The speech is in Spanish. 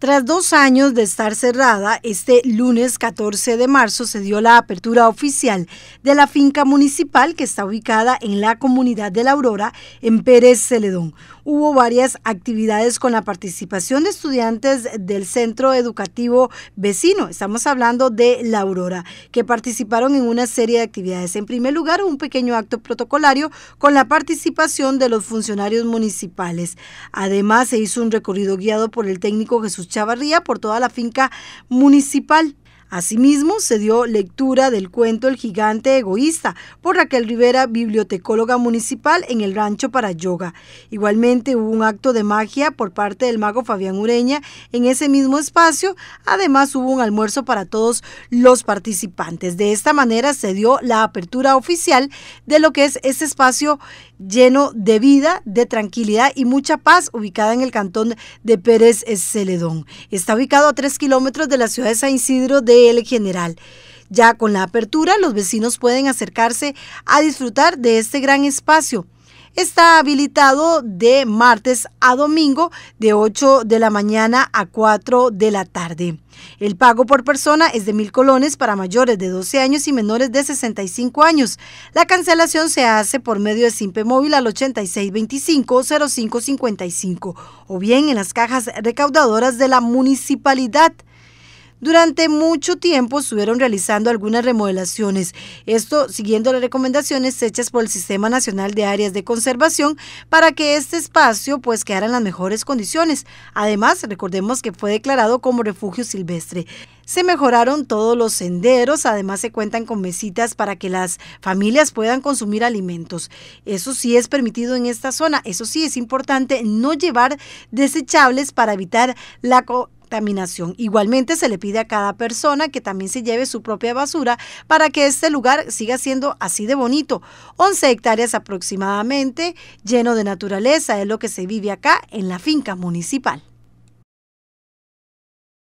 Tras dos años de estar cerrada, este lunes 14 de marzo se dio la apertura oficial de la finca municipal que está ubicada en la comunidad de La Aurora, en Pérez Celedón, hubo varias actividades con la participación de estudiantes del centro educativo vecino. Estamos hablando de La Aurora, que participaron en una serie de actividades. En primer lugar, un pequeño acto protocolario con la participación de los funcionarios municipales. Además, se hizo un recorrido guiado por el técnico Jesús Chavarría por toda la finca municipal. Asimismo, se dio lectura del cuento El gigante egoísta por Raquel Rivera, bibliotecóloga municipal en el rancho para yoga. Igualmente hubo un acto de magia por parte del mago Fabián Ureña en ese mismo espacio. Además hubo un almuerzo para todos los participantes. De esta manera se dio la apertura oficial de lo que es este espacio lleno de vida, de tranquilidad y mucha paz ubicada en el cantón de Pérez Celedón. Está ubicado a tres kilómetros de la ciudad de San Isidro de General. Ya con la apertura, los vecinos pueden acercarse a disfrutar de este gran espacio. Está habilitado de martes a domingo de 8 de la mañana a 4 de la tarde. El pago por persona es de mil colones para mayores de 12 años y menores de 65 años. La cancelación se hace por medio de Simpe Móvil al 8625-0555 o bien en las cajas recaudadoras de la municipalidad. Durante mucho tiempo estuvieron realizando algunas remodelaciones, esto siguiendo las recomendaciones hechas por el Sistema Nacional de Áreas de Conservación para que este espacio pues quedara en las mejores condiciones. Además, recordemos que fue declarado como refugio silvestre. Se mejoraron todos los senderos, además se cuentan con mesitas para que las familias puedan consumir alimentos. Eso sí es permitido en esta zona, eso sí es importante no llevar desechables para evitar la Igualmente se le pide a cada persona que también se lleve su propia basura para que este lugar siga siendo así de bonito. 11 hectáreas aproximadamente lleno de naturaleza es lo que se vive acá en la finca municipal.